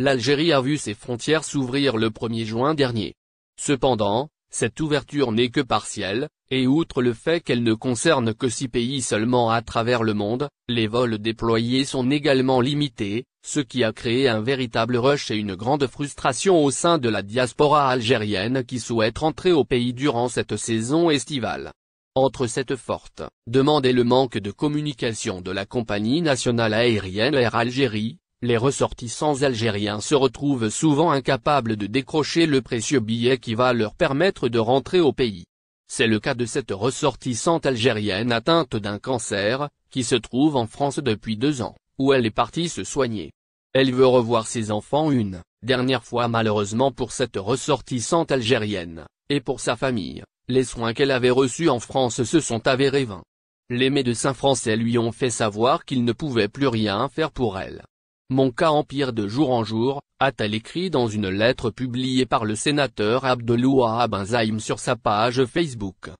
L'Algérie a vu ses frontières s'ouvrir le 1er juin dernier. Cependant, cette ouverture n'est que partielle, et outre le fait qu'elle ne concerne que six pays seulement à travers le monde, les vols déployés sont également limités, ce qui a créé un véritable rush et une grande frustration au sein de la diaspora algérienne qui souhaite rentrer au pays durant cette saison estivale. Entre cette forte demande et le manque de communication de la compagnie nationale aérienne Air Algérie, les ressortissants algériens se retrouvent souvent incapables de décrocher le précieux billet qui va leur permettre de rentrer au pays. C'est le cas de cette ressortissante algérienne atteinte d'un cancer, qui se trouve en France depuis deux ans, où elle est partie se soigner. Elle veut revoir ses enfants une, dernière fois malheureusement pour cette ressortissante algérienne, et pour sa famille, les soins qu'elle avait reçus en France se sont avérés vains. Les médecins français lui ont fait savoir qu'ils ne pouvaient plus rien faire pour elle, mon cas empire de jour en jour, a-t-elle écrit dans une lettre publiée par le sénateur Abdeloua Benzaïm sur sa page Facebook.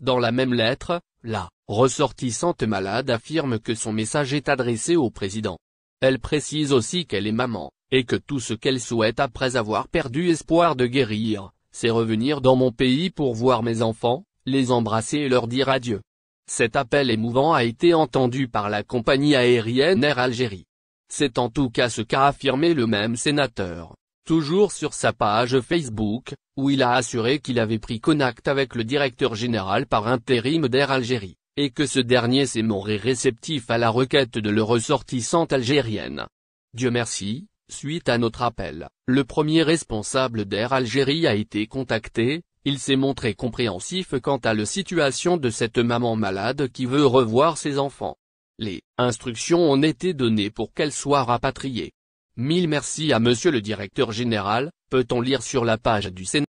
Dans la même lettre, la ressortissante malade affirme que son message est adressé au président. Elle précise aussi qu'elle est maman, et que tout ce qu'elle souhaite après avoir perdu espoir de guérir, c'est revenir dans mon pays pour voir mes enfants, les embrasser et leur dire adieu. Cet appel émouvant a été entendu par la compagnie aérienne Air Algérie. C'est en tout cas ce qu'a affirmé le même sénateur. Toujours sur sa page Facebook, où il a assuré qu'il avait pris contact avec le directeur général par intérim d'Air Algérie, et que ce dernier s'est montré réceptif à la requête de le ressortissante algérienne. Dieu merci, suite à notre appel, le premier responsable d'Air Algérie a été contacté, il s'est montré compréhensif quant à la situation de cette maman malade qui veut revoir ses enfants. Les instructions ont été données pour qu'elles soient rapatriées. Mille merci à monsieur le directeur général, peut-on lire sur la page du Sénat.